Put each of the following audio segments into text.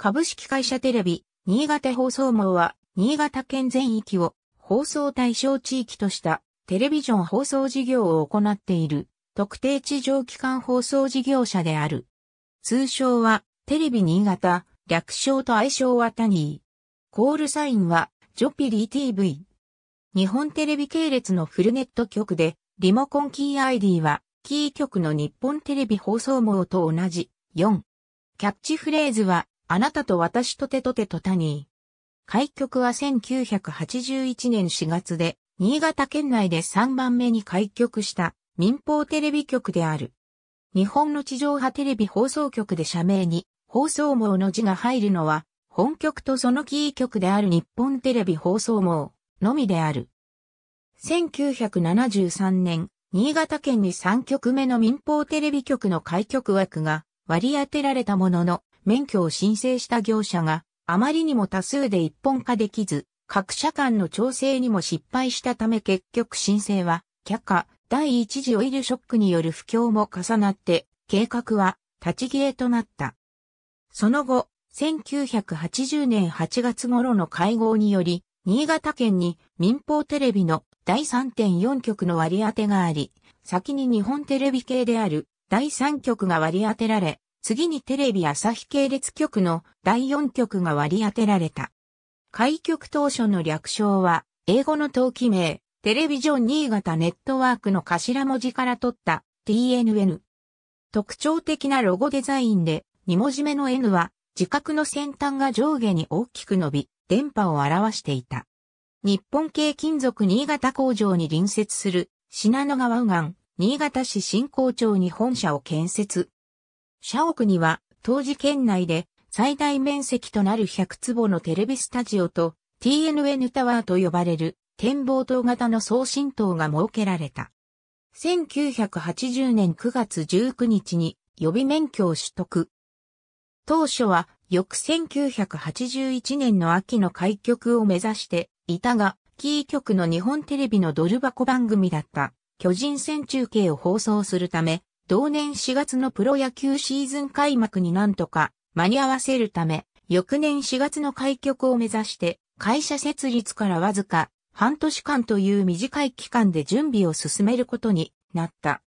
株式会社テレビ、新潟放送網は、新潟県全域を放送対象地域としたテレビジョン放送事業を行っている特定地上機関放送事業者である。通称はテレビ新潟、略称と愛称はタニー。コールサインはジョピリー TV。日本テレビ系列のフルネット局で、リモコンキー ID はキー局の日本テレビ放送網と同じ4。キャッチフレーズはあなたと私とてとてとタニー。開局は1981年4月で、新潟県内で3番目に開局した民放テレビ局である。日本の地上波テレビ放送局で社名に放送網の字が入るのは、本局とそのキー局である日本テレビ放送網のみである。1973年、新潟県に3局目の民放テレビ局の開局枠が割り当てられたものの、免許を申請した業者があまりにも多数で一本化できず、各社間の調整にも失敗したため結局申請は却下、第一次オイルショックによる不況も重なって、計画は立ち消えとなった。その後、1980年8月頃の会合により、新潟県に民放テレビの第3.4局の割り当てがあり、先に日本テレビ系である第3局が割り当てられ、次にテレビ朝日系列局の第4局が割り当てられた。開局当初の略称は、英語の登記名、テレビジョン新潟ネットワークの頭文字から取った TNN。特徴的なロゴデザインで、2文字目の N は、自覚の先端が上下に大きく伸び、電波を表していた。日本系金属新潟工場に隣接する、品濃川右岸、新潟市新工町に本社を建設。社屋には当時県内で最大面積となる100坪のテレビスタジオと TNN タワーと呼ばれる展望塔型の送信塔が設けられた。1980年9月19日に予備免許を取得。当初は翌1981年の秋の開局を目指していたが、キー局の日本テレビのドル箱番組だった巨人戦中継を放送するため、同年4月のプロ野球シーズン開幕になんとか間に合わせるため、翌年4月の開局を目指して、会社設立からわずか半年間という短い期間で準備を進めることになった。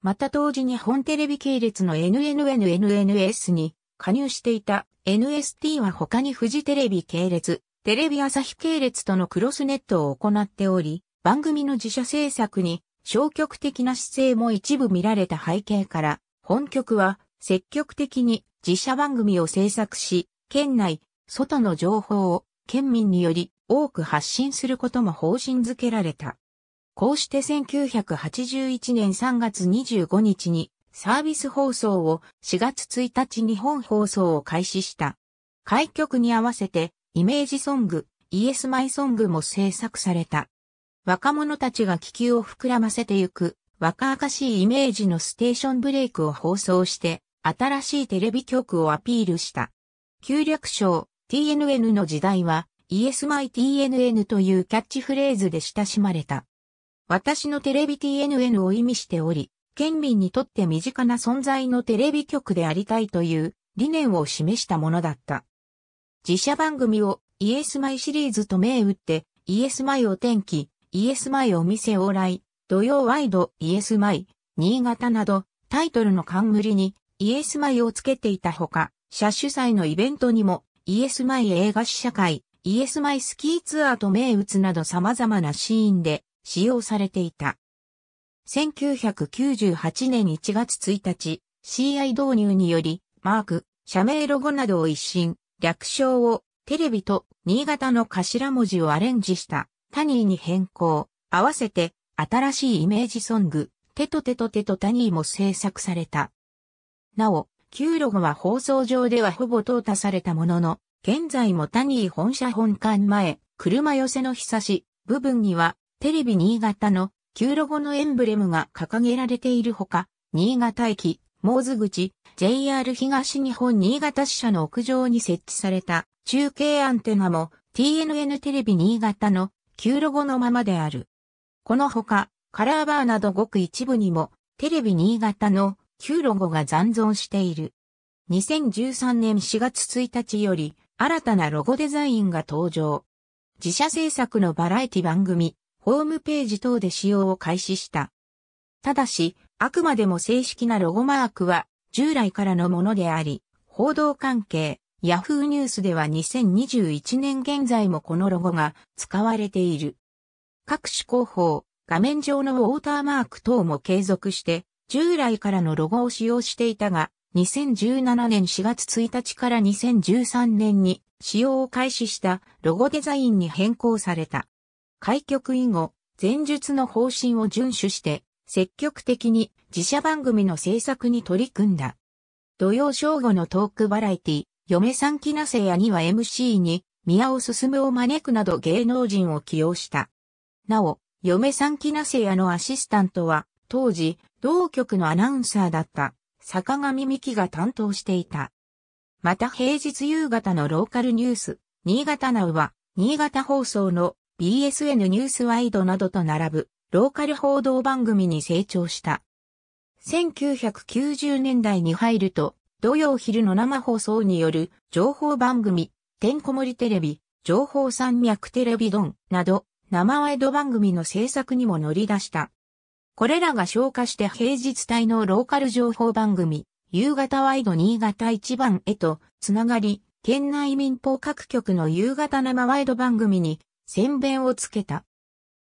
また当時日本テレビ系列の NNNNNS に加入していた NST は他にフジテレビ系列、テレビ朝日系列とのクロスネットを行っており、番組の自社制作に消極的な姿勢も一部見られた背景から、本局は積極的に自社番組を制作し、県内、外の情報を県民により多く発信することも方針づけられた。こうして1981年3月25日にサービス放送を4月1日日本放送を開始した。開局に合わせてイメージソング、イエスマイソングも制作された。若者たちが気球を膨らませてゆく、若々しいイメージのステーションブレイクを放送して、新しいテレビ局をアピールした。旧略称 TNN の時代は、イエスマイ TNN というキャッチフレーズで親しまれた。私のテレビ TNN を意味しており、県民にとって身近な存在のテレビ局でありたいという理念を示したものだった。自社番組をイエスマイシリーズと銘打って、イエスマイを転気、イエスマイお店往来、土曜ワイドイエスマイ、新潟など、タイトルの冠にイエスマイをつけていたほか、車主催のイベントにも、イエスマイ映画試写会、イエスマイスキーツアーと名打つなど様々なシーンで使用されていた。1998年1月1日、CI 導入により、マーク、社名ロゴなどを一新、略称をテレビと新潟の頭文字をアレンジした。タニーに変更。合わせて、新しいイメージソング、テトテトテトタニーも制作された。なお、旧ロゴは放送上ではほぼ淘汰されたものの、現在もタニー本社本館前、車寄せの日差し、部分には、テレビ新潟の旧ロゴのエンブレムが掲げられているほか、新潟駅、モーズ口、JR 東日本新潟支社の屋上に設置された中継アンテナも TNN テレビ新潟の旧ロゴのままである。このほか、カラーバーなどごく一部にも、テレビ新潟の旧ロゴが残存している。2013年4月1日より、新たなロゴデザインが登場。自社制作のバラエティ番組、ホームページ等で使用を開始した。ただし、あくまでも正式なロゴマークは従来からのものであり、報道関係、ヤフーニュースでは2021年現在もこのロゴが使われている。各種広報、画面上のウォーターマーク等も継続して、従来からのロゴを使用していたが、2017年4月1日から2013年に使用を開始したロゴデザインに変更された。開局以後、前述の方針を遵守して、積極的に自社番組の制作に取り組んだ。土曜正午のトークバラエティ、嫁さんきなせやには MC に、宮尾進を招くなど芸能人を起用した。なお、嫁さんきなせやのアシスタントは、当時、同局のアナウンサーだった、坂上美希が担当していた。また平日夕方のローカルニュース、新潟ナウは、新潟放送の BSN ニュースワイドなどと並ぶ、ローカル報道番組に成長した。1990年代に入ると、土曜昼の生放送による情報番組、てんこ盛りテレビ、情報山脈テレビドンなど、生ワイド番組の制作にも乗り出した。これらが消化して平日帯のローカル情報番組、夕方ワイド新潟一番へとつながり、県内民放各局の夕方生ワイド番組に宣弁をつけた。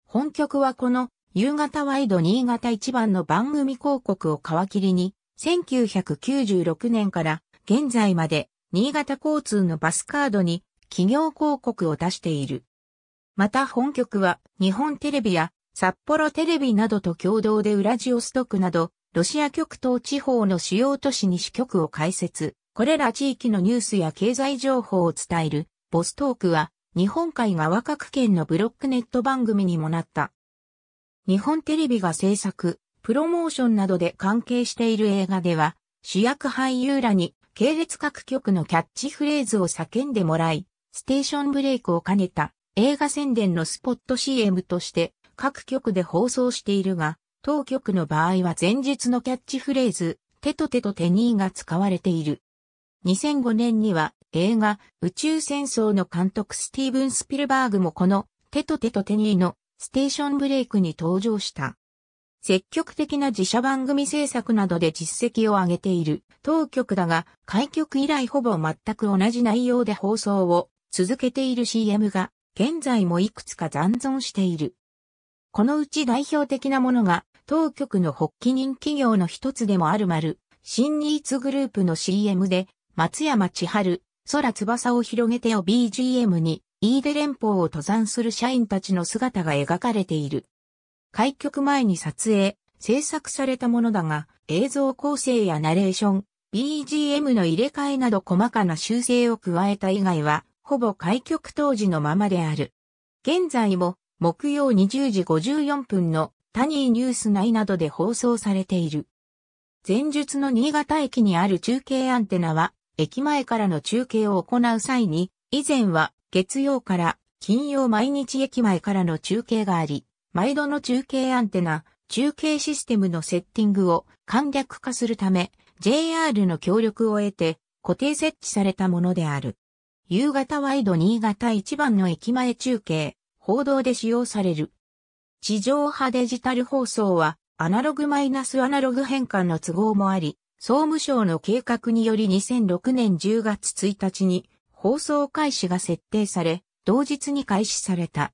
本局はこの夕方ワイド新潟一番の番組広告を皮切りに、1996年から現在まで新潟交通のバスカードに企業広告を出している。また本局は日本テレビや札幌テレビなどと共同でウラジオストクなどロシア極東地方の主要都市に支局を開設。これら地域のニュースや経済情報を伝えるボストークは日本海側各県のブロックネット番組にもなった。日本テレビが制作、プロモーションなどで関係している映画では、主役俳優らに系列各局のキャッチフレーズを叫んでもらい、ステーションブレイクを兼ねた映画宣伝のスポット CM として各局で放送しているが、当局の場合は前日のキャッチフレーズ、手と手と手ーが使われている。2005年には映画宇宙戦争の監督スティーブン・スピルバーグもこの手と手と手ーのステーションブレイクに登場した。積極的な自社番組制作などで実績を上げている当局だが、開局以来ほぼ全く同じ内容で放送を続けている CM が、現在もいくつか残存している。このうち代表的なものが、当局の発起人企業の一つでもあるまる、新ニーツグループの CM で、松山千春、空翼を広げてを BGM に、飯ーデ連峰を登山する社員たちの姿が描かれている。開局前に撮影、制作されたものだが、映像構成やナレーション、BGM の入れ替えなど細かな修正を加えた以外は、ほぼ開局当時のままである。現在も、木曜20時54分のタニーニュース内などで放送されている。前述の新潟駅にある中継アンテナは、駅前からの中継を行う際に、以前は月曜から金曜毎日駅前からの中継があり、毎度の中継アンテナ、中継システムのセッティングを簡略化するため、JR の協力を得て固定設置されたものである。夕方ワイド新潟一番の駅前中継、報道で使用される。地上波デジタル放送は、アナログマイナスアナログ変換の都合もあり、総務省の計画により2006年10月1日に放送開始が設定され、同日に開始された。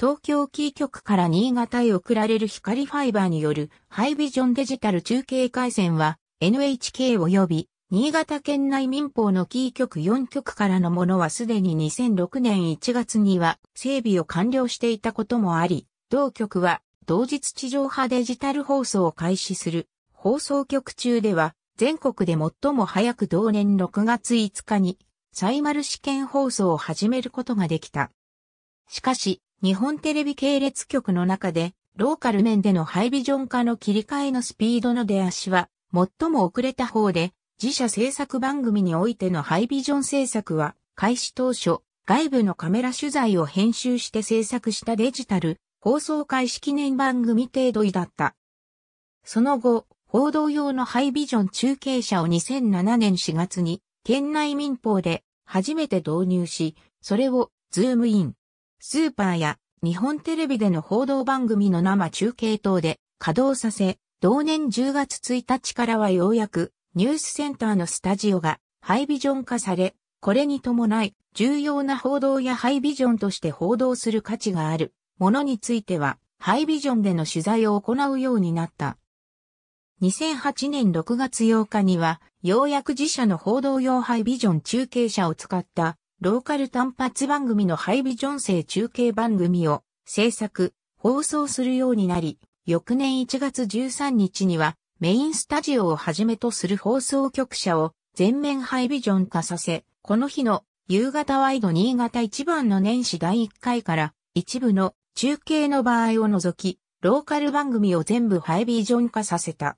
東京キー局から新潟へ送られる光ファイバーによるハイビジョンデジタル中継回線は NHK 及び新潟県内民放のキー局4局からのものはすでに2006年1月には整備を完了していたこともあり、同局は同日地上波デジタル放送を開始する放送局中では全国で最も早く同年6月5日にサイマル試験放送を始めることができた。しかし、日本テレビ系列局の中で、ローカル面でのハイビジョン化の切り替えのスピードの出足は、最も遅れた方で、自社制作番組においてのハイビジョン制作は、開始当初、外部のカメラ取材を編集して制作したデジタル、放送開始記念番組程度位だった。その後、報道用のハイビジョン中継車を2007年4月に、県内民放で初めて導入し、それを、ズームイン、スーパーや日本テレビでの報道番組の生中継等で稼働させ、同年10月1日からはようやくニュースセンターのスタジオがハイビジョン化され、これに伴い重要な報道やハイビジョンとして報道する価値があるものについてはハイビジョンでの取材を行うようになった。2008年6月8日にはようやく自社の報道用ハイビジョン中継車を使ったローカル単発番組のハイビジョン制中継番組を制作、放送するようになり、翌年1月13日にはメインスタジオをはじめとする放送局舎を全面ハイビジョン化させ、この日の夕方ワイド新潟一番の年始第1回から一部の中継の場合を除き、ローカル番組を全部ハイビジョン化させた。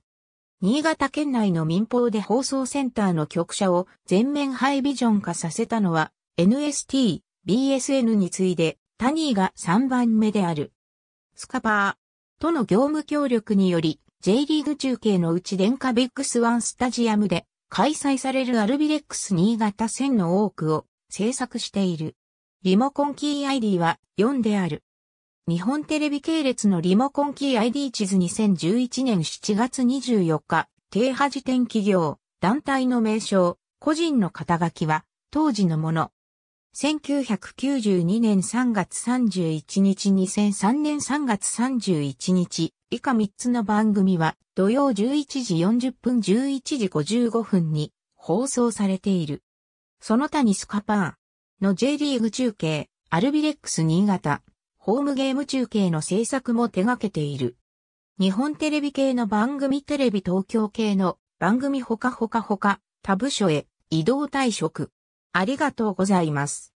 新潟県内の民放で放送センターの局舎を全面ハイビジョン化させたのは NST、BSN に次いで、タニーが3番目である。スカパーとの業務協力により、J リーグ中継のうち電化ビッグスワンスタジアムで開催されるアルビレックス新潟戦の多くを制作している。リモコンキー ID は4である。日本テレビ系列のリモコンキー ID 地図2011年7月24日、停波時点企業、団体の名称、個人の肩書きは、当時のもの、1992年3月31日2003年3月31日以下3つの番組は土曜11時40分11時55分に放送されている。その他にスカパーの J リーグ中継、アルビレックス新潟、ホームゲーム中継の制作も手掛けている。日本テレビ系の番組テレビ東京系の番組ほかほかほか、他部署へ移動退職。ありがとうございます。